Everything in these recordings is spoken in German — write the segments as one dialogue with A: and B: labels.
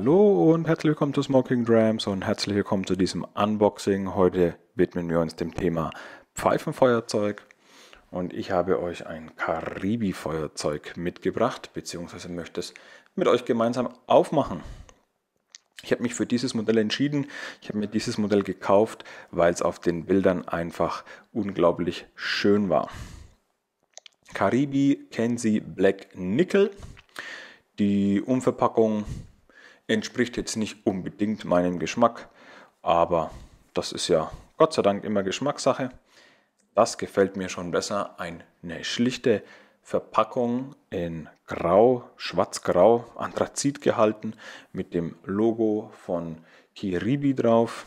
A: Hallo und herzlich willkommen zu Smoking Drams und herzlich willkommen zu diesem Unboxing. Heute widmen wir uns dem Thema Pfeifenfeuerzeug und ich habe euch ein Karibi-Feuerzeug mitgebracht, beziehungsweise möchte es mit euch gemeinsam aufmachen. Ich habe mich für dieses Modell entschieden. Ich habe mir dieses Modell gekauft, weil es auf den Bildern einfach unglaublich schön war. Karibi Kenzie Black Nickel. Die Umverpackung entspricht jetzt nicht unbedingt meinem Geschmack, aber das ist ja Gott sei Dank immer Geschmackssache. Das gefällt mir schon besser. Eine schlichte Verpackung in Grau, Schwarz-Grau, Anthrazit gehalten mit dem Logo von Kiribi drauf.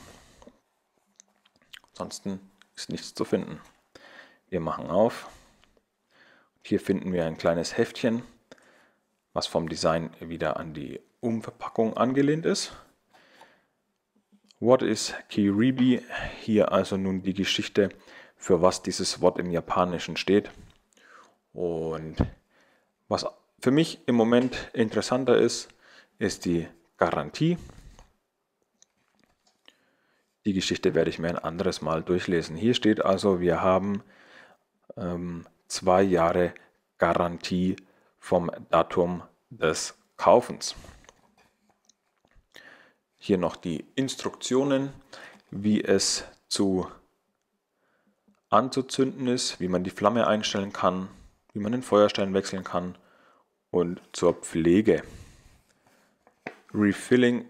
A: Ansonsten ist nichts zu finden. Wir machen auf. Hier finden wir ein kleines Heftchen, was vom Design wieder an die um Verpackung angelehnt ist. What is Kiribi? Hier also nun die Geschichte, für was dieses Wort im Japanischen steht. Und was für mich im Moment interessanter ist, ist die Garantie. Die Geschichte werde ich mir ein anderes Mal durchlesen. Hier steht also, wir haben ähm, zwei Jahre Garantie vom Datum des Kaufens. Hier noch die Instruktionen, wie es zu anzuzünden ist, wie man die Flamme einstellen kann, wie man den Feuerstein wechseln kann und zur Pflege. Refilling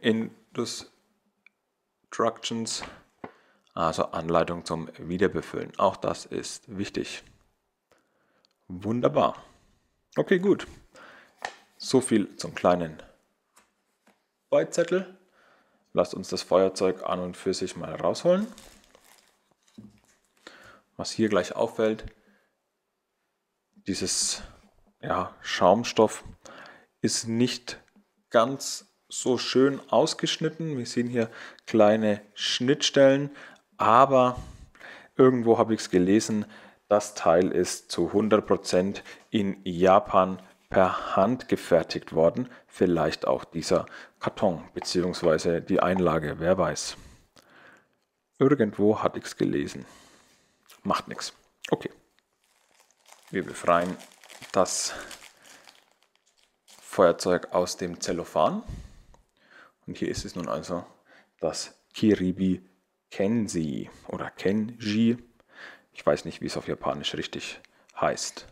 A: Instructions, also Anleitung zum Wiederbefüllen. Auch das ist wichtig. Wunderbar. Okay, gut. So viel zum kleinen Beizettel. Lasst uns das Feuerzeug an und für sich mal rausholen. Was hier gleich auffällt, dieses ja, Schaumstoff ist nicht ganz so schön ausgeschnitten. Wir sehen hier kleine Schnittstellen, aber irgendwo habe ich es gelesen, das Teil ist zu 100% in Japan per Hand gefertigt worden, vielleicht auch dieser Karton bzw. die Einlage, wer weiß. Irgendwo hat ich es gelesen. Macht nichts. Okay. Wir befreien das Feuerzeug aus dem Zellophan. Und hier ist es nun also das Kiribi Kenji oder Kenji. Ich weiß nicht, wie es auf Japanisch richtig heißt.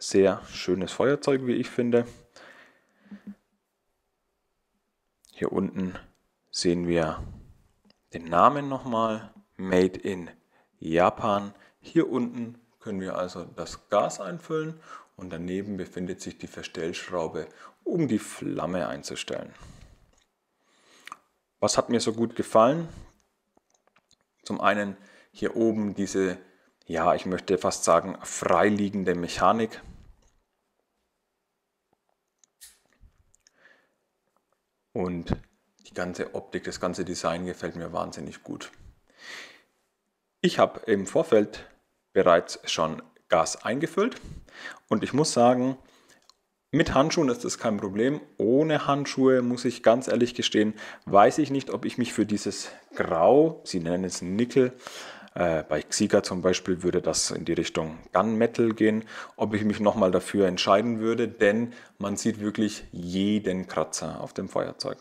A: sehr schönes Feuerzeug, wie ich finde. Hier unten sehen wir den Namen nochmal, Made in Japan. Hier unten können wir also das Gas einfüllen und daneben befindet sich die Verstellschraube, um die Flamme einzustellen. Was hat mir so gut gefallen? Zum einen hier oben diese, ja ich möchte fast sagen, freiliegende Mechanik, Und die ganze Optik, das ganze Design gefällt mir wahnsinnig gut. Ich habe im Vorfeld bereits schon Gas eingefüllt und ich muss sagen, mit Handschuhen ist das kein Problem. Ohne Handschuhe, muss ich ganz ehrlich gestehen, weiß ich nicht, ob ich mich für dieses Grau, sie nennen es Nickel, äh, bei Xiga zum Beispiel würde das in die Richtung Gun Metal gehen. Ob ich mich nochmal dafür entscheiden würde, denn man sieht wirklich jeden Kratzer auf dem Feuerzeug.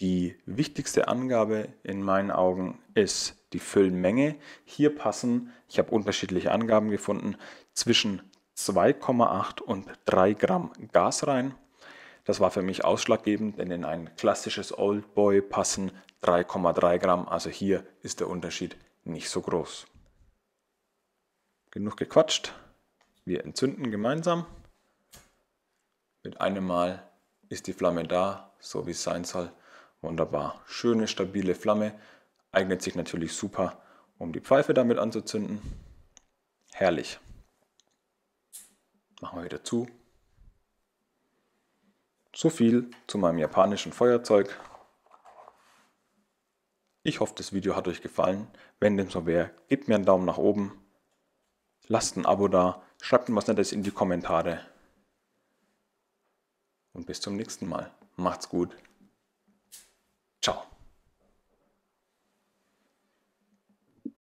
A: Die wichtigste Angabe in meinen Augen ist die Füllmenge. Hier passen, ich habe unterschiedliche Angaben gefunden, zwischen 2,8 und 3 Gramm Gas rein das war für mich ausschlaggebend, denn in ein klassisches Old Boy passen 3,3 Gramm, also hier ist der Unterschied nicht so groß. Genug gequatscht, wir entzünden gemeinsam. Mit einem Mal ist die Flamme da, so wie es sein soll. Wunderbar, schöne, stabile Flamme, eignet sich natürlich super, um die Pfeife damit anzuzünden. Herrlich. Machen wir wieder zu, so viel zu meinem japanischen Feuerzeug. Ich hoffe, das Video hat euch gefallen. Wenn dem so wäre, gebt mir einen Daumen nach oben. Lasst ein Abo da. Schreibt mir was Nettes in die Kommentare. Und bis zum nächsten Mal. Macht's gut. Ciao.